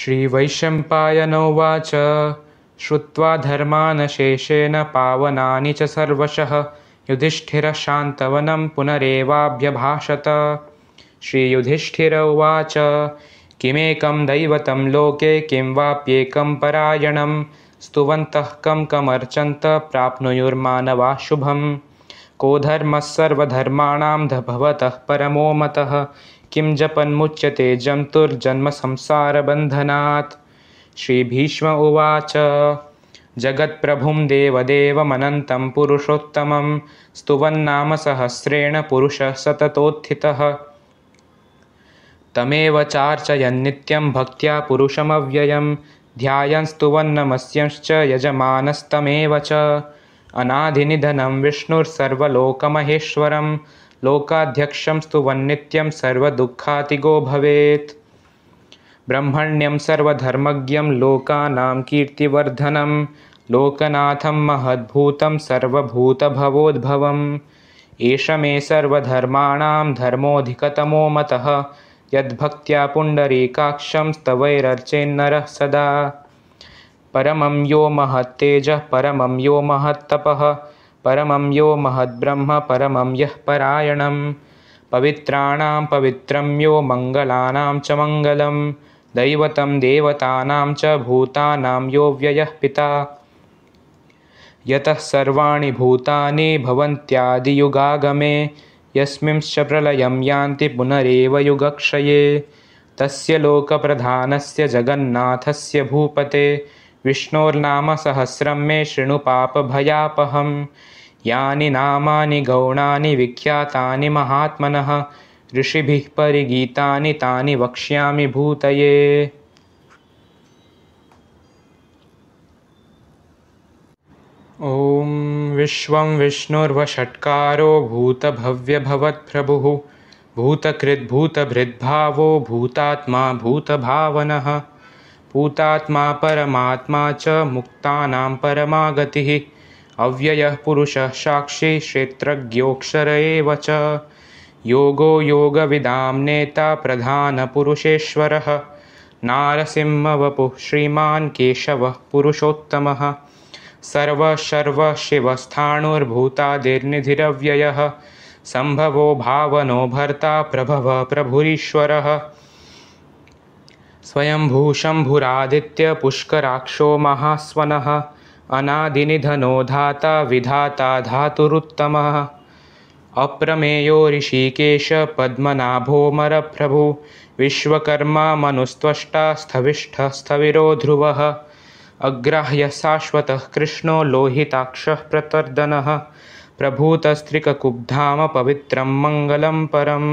श्रीवैशम्पायनौ वाच श्रुत्वा धर्मा पावनानि च सर्वशः युधिष्ठिरशान्तवनं पुनरेवाभ्यभाषत श्रीयुधिष्ठिर वाच किमेकं दैवतं लोके किं वाप्येकं परायणं स्तुवन्तः कं कमर्चन्त प्राप्नुयुर्मान शुभं को ध भवतः परमो मतः किं जपन्मुच्यते जन्तुर्जन्मसंसारबन्धनात् श्रीभीष्म उवाच जगत्प्रभुं देवदेवमनन्तं पुरुषोत्तमं स्तुवन्नामसहस्रेण पुरुषः सततोत्थितः तमेव चार्चयन्नित्यं भक्त्या पुरुषमव्ययं ध्यायं स्तुवन्नमस्यश्च यजमानस्तमेव च अनाधिनिधनं विष्णुर्सर्वलोकमहेश्वरम् लोकाध्यक्षं स्तुवन्नित्यं सर्वदुःखातिगो भवेत् ब्रह्मण्यं सर्वधर्मज्ञं लोकानां कीर्तिवर्धनं लोकनाथं महद्भूतं सर्वभूतभवोद्भवम् एष मे सर्वधर्माणां धर्मोऽधिकतमो मतः यद्भक्त्या पुण्डरीकाक्षं स्तवैरर्चेन्नरः सदा परमं यो महत्तेजः परमं यो महत्तपः परमं यो महद्ब्रह्म परमं यः परायणं पवित्राणां पवित्रं यो मङ्गलानां च मङ्गलं दैवतं देवतानां च भूतानां यो व्ययः पिता यतः सर्वाणि भूतानि भवन्त्यादियुगागमे यस्मिंश्च प्रलयं यान्ति पुनरेव युगक्षये तस्य लोकप्रधानस्य जगन्नाथस्य भूपते विष्णोर्नाम सहस्रं मे शृणुपापभयापहं यानि नामानि गौणानि विख्यातानि महात्मनः ऋषिभिः परिगीतानि तानि वक्ष्यामि भूतये विश्वं विष्णुर्वषट्कारो भूतभव्यभवत्प्रभुः भूतकृद्भूतभृद्भावो भूतात्मा भूतभावनः पूतात्मा परमात्मा च मुक्तानां परमागतिः अव्ययः पुरुषः साक्षी क्षेत्रज्ञोऽक्षर एव च योगो योगविदां नेता प्रधानपुरुषेश्वरः नारसिंहवपुः श्रीमान् केशवः पुरुषोत्तमः सर्वशर्वशिवस्थाणुर्भूतादिर्निधिरव्ययः सम्भवो भावनो भर्ता प्रभवः प्रभुरीश्वरः स्वयंभूशम्भुरादित्य पुष्कराक्षो महास्वनः अनादिनिधनो धाता विधाता धातुरुत्तमः अप्रमेयो ऋषिकेश मरप्रभु विश्वकर्मा मनुस्त्वष्टा स्थविष्ठः स्थविरो ध्रुवः अग्राह्य शाश्वतः कृष्णो लोहिताक्षः प्रभूतस्त्रिककुब्धाम पवित्रं मङ्गलं परम्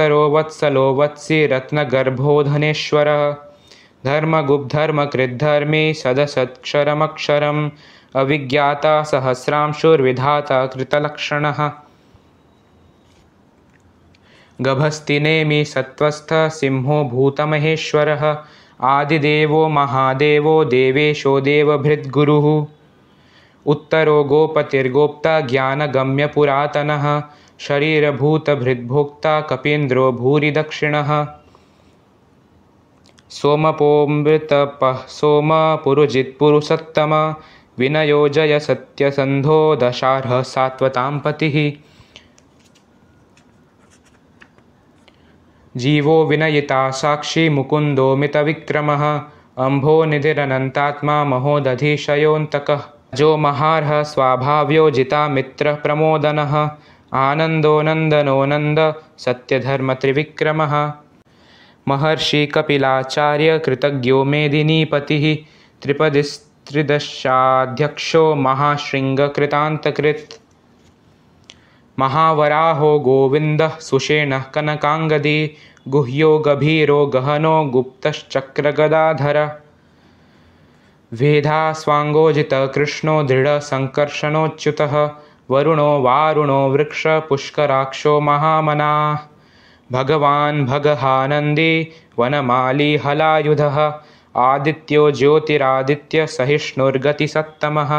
रो वत्सलो वत्सि रत्नगर्भोधनेश्वरः धर्मगुब्धर्म सदसत्क्षरमक्षरम् अविज्ञाता सहस्रांशुर्विधाता कृतलक्षणः गभस्तिनेमि सत्त्वस्थ सिंहो भूतमहेश्वरः आदिदेवो महादेवो देवेशो देवभृद्गुरुः उत्तरो गोपतिर्गोप्ता ज्ञानगम्यपुरातनः शरीरभूतभृद्भोक्ता कपीन्द्रो भूरिदक्षिणः सोमपोऽपसोमपुरुजित्पुरुसत्तम विनयोजय सत्यसन्धो दशार्ह सात्वतां पतिः जीवो विनयिता साक्षी मुकुन्दो मितविक्रमः निधिरनन्तात्मा महोदधिशयोऽन्तकः जो महार्हस्वाभाव्यो जिता मित्रप्रमोदनः आनन्दोनन्दनो नन्द सत्यधर्मत्रिविक्रमः महर्षिकपिलाचार्य कृतज्ञो मेदिनीपतिः त्रिपदिस्त्रिदशाध्यक्षो महाशृङ्गकृतान्तकृत् महावराहो गोविन्दः सुषेणः कनकाङ्गदी गुह्यो गभीरो गहनो गुप्तश्चक्रगदाधर वेधा स्वाङ्गोजितकृष्णो दृढसङ्कर्षणोच्युतः वरुणो वारुणो वृक्षपुष्कराक्षो महामना भगवान् भगहानन्दी हलायुधः आदित्यो ज्योतिरादित्यसहिष्णुर्गतिसत्तमः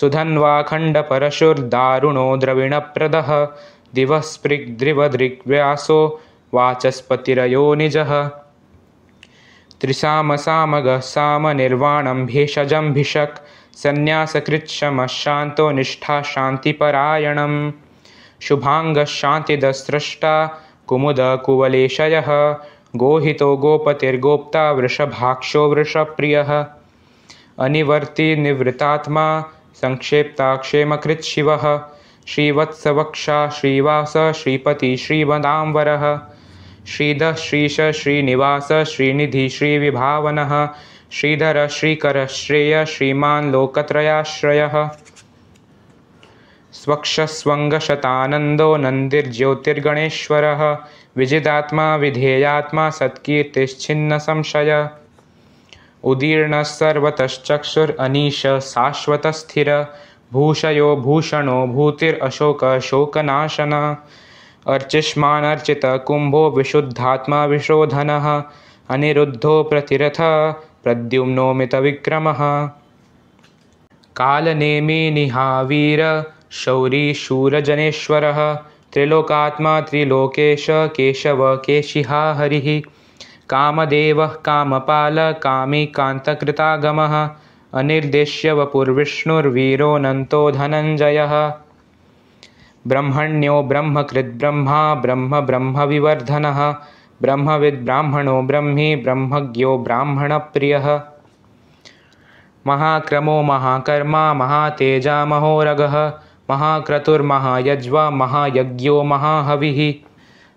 सुधन्वाखण्डपरशुर्दारुणो द्रविणप्रदः दिवस्पृग्द्रिवदृग्व्यासो वाचस्पतिरयो निजः भिषक् भिषजम्भिषक् संन्यासकृत् शमशान्तो निष्ठा शान्तिपरायणम् कुमुदकुवलेशयः गोहितो गोपतिर्गोप्ता वृषभाक्षो वृषप्रियः अनिवर्तिनिवृतात्मा संक्षेप्ता क्षेमकृच्छिवः श्रीवत्सवक्षा श्रीवास श्रीपति श्रीवदाम्बरः श्रीधः श्रीश श्रीनिवास श्रीनिधि श्रीविभावनः श्रीधर श्रीकर श्रीकरश्रेयः श्रीमान् लोकत्रयाश्रयः स्वक्षस्वङ्गशतानन्दो नन्दिर्ज्योतिर्गणेश्वरः विजिदात्मा विधेयात्मा संशय उदीर्ण सर्वतश्चक्षुरनीश शाश्वतस्थिर भूषयो भूषणो भूतिरशोक शोकनाशन अर्चिष्मानर्चित कुम्भो अनिरुद्धो प्रतिरथ प्रद्युम्नो कालनेमि निहावीर शौरीशूरजनेश्वरः त्रिलोकात्मा त्रिलोकेश केशव केशिहा हरिः कामदेवः कामपाल कान्तकृतागमः अनिर्दिश्य वपुर्विष्णुर्वीरोऽनन्तो धनञ्जयः ब्रह्मण्यो ब्रह्म कृद्ब्रह्मा ब्रह्म ब्रह्मविवर्धनः ब्रह्मविद्ब्राह्मणो ब्रह्मी ब्रह्मज्ञो ब्राह्मणप्रियः महाक्रमो महाकर्मा महातेजामहोरगः महाक्रतुर्महायज्वा महायज्ञो महाहविः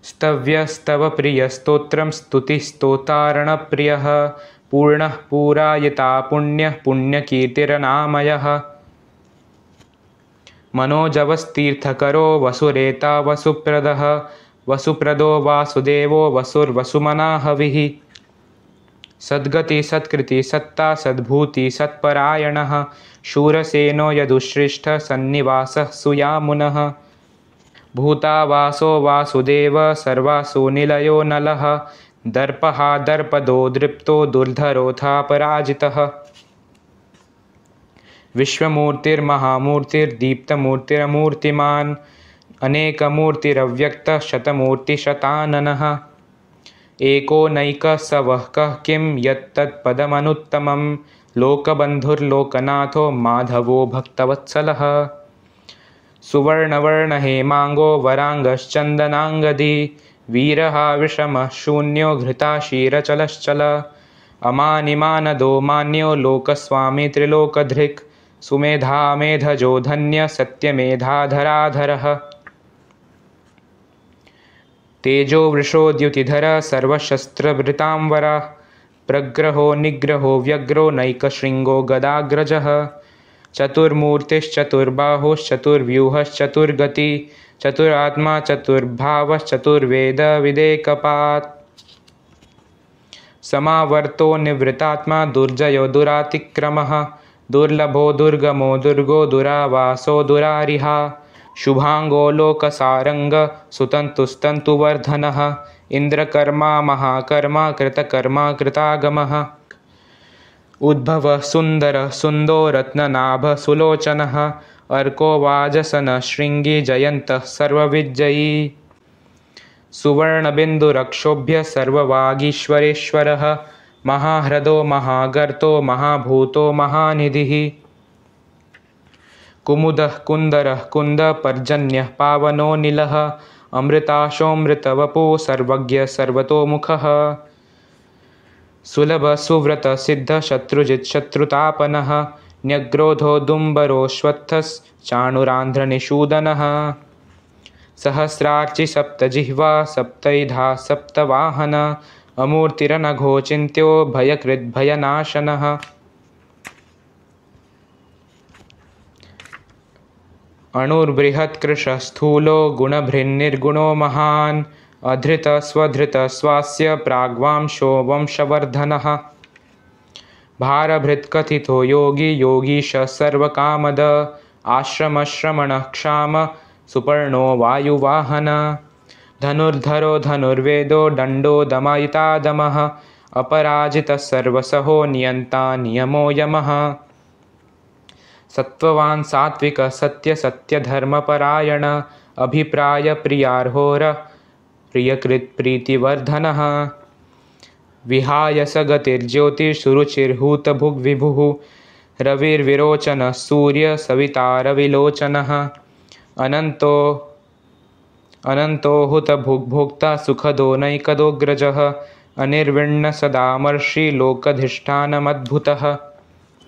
स्तव्यस्तवप्रियस्तोत्रं स्तुतिस्तोतारणप्रियः स्तुतिस्तोतारणप्रियः पूरायिता पुण्यः पुण्यकीर्तिरनामयः मनोजवस्तीर्थकरो वसुरेता वसुप्रदः वसुप्रदो वासुदेवो वसुर्वसुमनाहविः सत्कृति सत्ता सद्भूति सत्परायणः शूरसेनो यदुश्रेष्ठः सन्निवासः सुयामुनः भूता वासो वासुदेव सर्वासुनिलयो नलः दर्पहा दर्पदो दृप्तो दुर्धरोथापराजितः विश्वमूर्तिर्महामूर्तिर्दीप्तमूर्तिरमूर्तिमान् अनेकमूर्तिरव्यक्तशतमूर्तिशताननः एको नैकः सवहकः किं यत्तत्पदमनुत्तमं लोकबन्धुर्लोकनाथो माधवो भक्तवत्सलः सुवर्णवर्णहेमाङ्गो वराङ्गश्चन्दनाङ्गधीवीरहाविषमः शून्यो घृताशीरचलश्चल मान्यो लोकस्वामी त्रिलोकधृक् सुमेधामेधजोधन्यसत्यमेधाधराधरः वृषो द्युतिधर वरा प्रग्रहो निग्रहो व्यग्रो नैकशृङ्गो गदाग्रजः चतुर्मूर्तिश्चतुर्बाहुश्चतुर्व्यूहश्चतुर्गति चतुरात्मा चतुर्भावश्चतुर्वेदविदेकपात् समावर्तो निवृत्तात्मा दुर्जयो दुरातिक्रमः दुर्लभो दुर्गमो दुर्गो दुरावासो दुरारिहा शुभाङ्गो सुतन्तुस्तन्तुवर्धनः इन्द्रकर्मा महाकर्मा कृतकर्मा कृतागमः उद्भव सुन्दर सुन्दो रत्ननाभसुलोचनः अर्को वाजसन शृङ्गिजयन्तः सर्वविज्जयी सुवर्णबिन्दुरक्षोभ्य सर्ववागीश्वरेश्वरः महाह्रदो महागर्तो महाभूतो महानिधिः कुमुदः कुन्दरः कुन्दपर्जन्यः पावनो पावनोऽलः अमृताशोऽमृतवपुः सर्वज्ञ सर्वतोमुखः शत्रुजित शत्रुतापनः न्यग्रोधो दुम्बरोश्वत्थश्चाणुरान्ध्रनिषूदनः सहस्रार्चिसप्तजिह्वा सप्तवाहन अमूर्तिरनघोचिन्त्यो भयकृद्भयनाशनः स्थूलो गुणभृन्निर्गुणो महान् अधृतस्वधृतस्वास्य प्राग्वांशो वंशवर्धनः भारभृत्कथितो योगी योगीश सर्वकामद आश्रमश्रमणः क्षाम सुपर्णो वायुवाहन धनुर्धरो धनुर्वेदो दण्डो दमयितादमः अपराजितः सर्वसहो नियन्ता नियमो यमः सत्त्ववान् सत्यसत्यधर्मपरायणः अभिप्रायप्रियार्होर प्रियकृत्प्रीतिवर्धनः विहाय स गतिर्ज्योतिषुरुचिर्हुतभुग्विभुः सूर्यसवितारविलोचनः अनन्तो अनन्तो हुत सुखदो सुखदोनैकदोग्रजः अनिर्विण्णसदामर्षिलोकधिष्ठानमद्भुतः लोकधिष्ठानमद्भुतः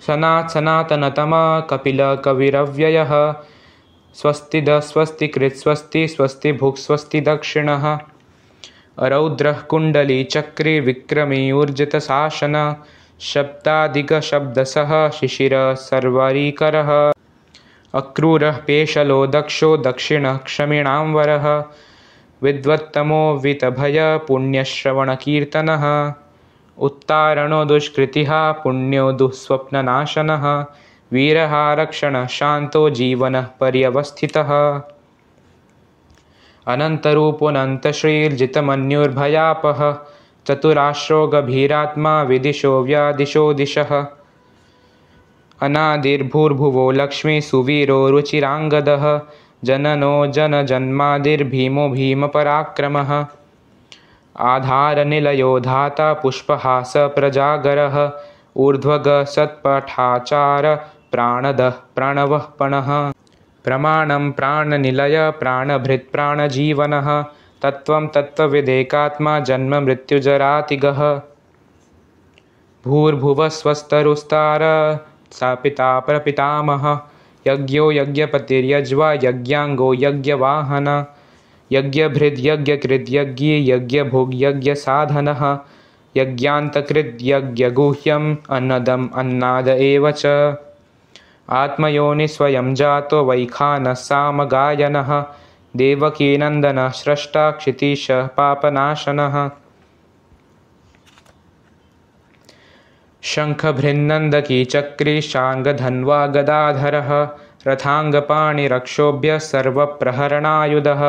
सनात् सनातनतमा कपिलकविरव्ययः स्वस्तिद स्वस्ति स्वस्ति भुक् स्वस्ति दक्षिणः रौद्रः कुण्डली चक्री विक्रमी ऊर्जितशासन शब्दादिकशब्दसः शिशिरः सर्वरीकरः अक्रूरः पेशलो दक्षो दक्षिणः क्षमिणां वरः विद्वत्तमो वितभय पुण्यश्रवणकीर्तनः उत्तारणो दुष्कृतिः पुण्यो दुःस्वप्ननाशनः वीरहारक्षणशान्तो पर्यवस्थितः अनन्तरूपोऽनन्तश्रीर्जितमन्युर्भयापः गभीरात्मा विदिशो व्यादिशो दिशः अनादिर्भूर्भुवो लक्ष्मीसुवीरो रुचिराङ्गदः जननो जनजन्मादिर्भीमो भीमपराक्रमः आधारनिलयो धाता प्रजागरः ऊर्ध्वग सत्पठाचार प्राणदः प्राणवः पणः प्रमाणं प्राणनिलय प्राणभृत्प्राणजीवनः तत्त्वं तत्त्वविदेकात्मा जन्म मृत्युजरातिगः भूर्भुवः स्वस्तरुस्तार पिता प्रपितामह यज्ञो यज्ञपतिर्यज्वा यज्ञाङ्गो यज्ञवाहन यज्ञभृद्यज्ञकृद्यज्ञे यज्ञभोग्यज्ञसाधनः यज्ञान्तकृद्यज्ञगुह्यम् अन्नदम् अन्नाद एव च आत्मयोनिस्वयं जातो वैखानसामगायनः देवकीनन्दन स्रष्टाक्षितीश पापनाशनः शङ्खभृन्नन्दकी चक्रीशाङ्गधन्वा रथाङ्गपाणिरक्षोभ्यः सर्वप्रहरणायुधः